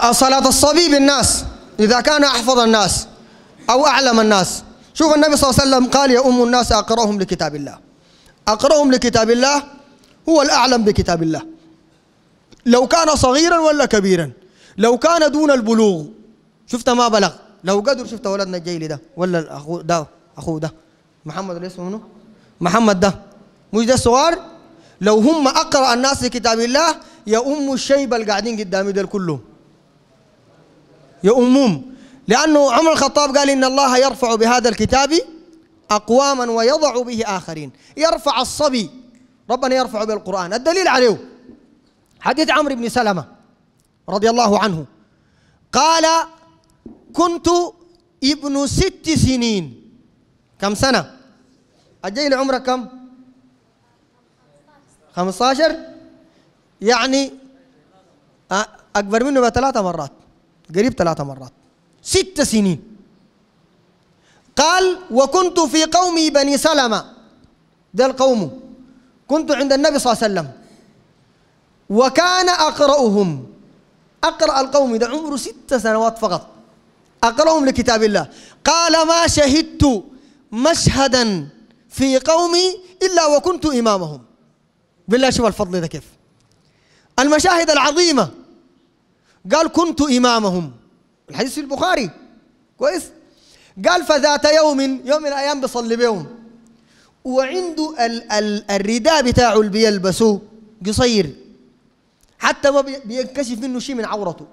صلاة الصبي بالناس إذا كان أحفظ الناس أو أعلم الناس شوف النبي صلى الله عليه وسلم قال يا أم الناس أقرأهم لكتاب الله أقرأهم لكتاب الله هو الأعلم بكتاب الله لو كان صغيرا ولا كبيرا لو كان دون البلوغ شفت ما بلغ لو قدر شفت ولدنا الجيلي ده ولا الأخو ده أخوه ده محمد اللي اسمه منه محمد ده مش ده الصغار لو هم أقرأ الناس لكتاب الله يا أم الشيبة اللي قاعدين قدامي ده كلهم يا أموم لأنه عمر الخطاب قال إن الله يرفع بهذا الكتاب أقواما ويضع به آخرين يرفع الصبي ربنا يرفع بالقرآن الدليل عليه حديث عمرو بن سلمة رضي الله عنه قال كنت ابن ست سنين كم سنة الجيل عمره كم 15 يعني أكبر منه بثلاثة مرات قريب ثلاثة مرات ست سنين قال وكنت في قومي بني سلمة ده القوم كنت عند النبي صلى الله عليه وسلم وكان أقرأهم أقرأ القوم ده عمره ست سنوات فقط أقرأهم لكتاب الله قال ما شهدت مشهدا في قومي إلا وكنت إمامهم بالله شوف الفضل ده كيف المشاهد العظيمة قال كنت إمامهم الحديث في البخاري كويس قال فذات يوم يوم من الأيام بيصلي بهم وعنده ال ال الرداء بتاعه اللي بيلبسوه قصير حتى ما بينكشف منه شيء من عورته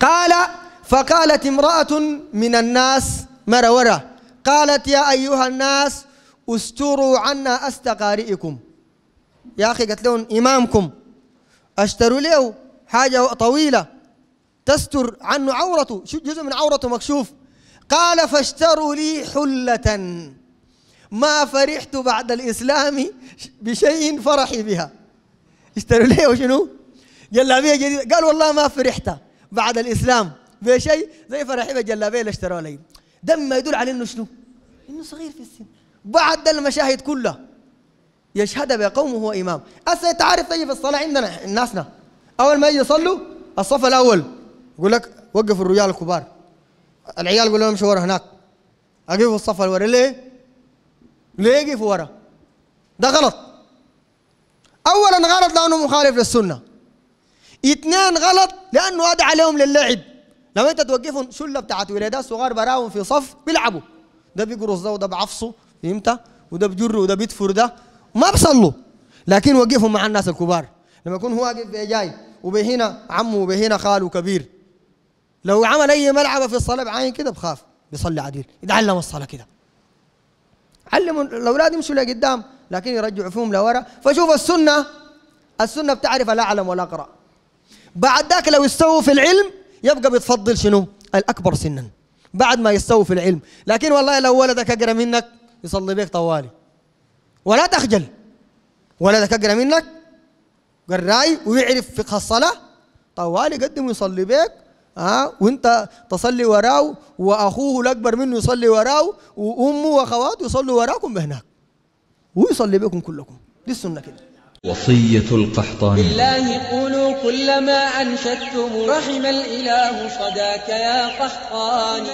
قال فقالت امرأة من الناس مرة ورا قالت يا أيها الناس استروا عنا أستقارئكم يا أخي قالت لهم إمامكم اشتروا له حاجة طويلة تستر عنه عورته جزء من عورته مكشوف قال فاشتروا لي حلة ما فرحت بعد الإسلام بشيء فرحي بها اشتروا لي وشنو جلابية جديدة قال والله ما فرحت بعد الإسلام بشيء زي فرحي بجلابية اللي اشتروها لي دم ما يدل على انه شنو انه صغير في السن بعد المشاهد كلها يشهد بقومه هو امام أسا تعرف تجي في الصلاه عندنا ناسنا اول ما يجي يصلوا الصف الاول يقول لك وقف الرجال الكبار العيال يقول لهم امشوا ورا هناك اقفوا الصف اللي ورا ليه؟ ليه يقفوا ورا؟ ده غلط اولا غلط لانه مخالف للسنه اثنين غلط لانه هذا عليهم للعب لما انت توقفهم شله بتاعت ولادات صغار براهم في صف بيلعبوا ده بيقرص ده وده بعفصه فهمت؟ وده بجر وده بيدفر ده ما بصلوا لكن وقفهم مع الناس الكبار لما يكون هو واقف جاي وبهنا عمه وبهنا خاله كبير لو عمل اي ملعبه في الصلاه بعين كده بخاف بيصلي عديل يتعلم الصلاه كده علموا الاولاد يمشوا لقدام لكن يرجعوا فيهم لورا فشوف السنه السنه بتعرف لا اعلم ولا اقرا بعد ذاك لو استووا في العلم يبقى بتفضل شنو الاكبر سنا بعد ما يستووا في العلم لكن والله لو ولدك اقرا منك يصلي بيك طوالي ولا تخجل ولدك اقرا منك قراي ويعرف فقه الصلاة طوال يقدم ويصلي بيك ها آه، وانت تصلي وراه واخوه الاكبر منه يصلي وراه وامه واخواته يصلوا وراكم بهناك ويصلي بكم كلكم دي السنه كده وصية القحطان بالله قولوا كلما أنشدتم رحم الإله صداك يا قحطاني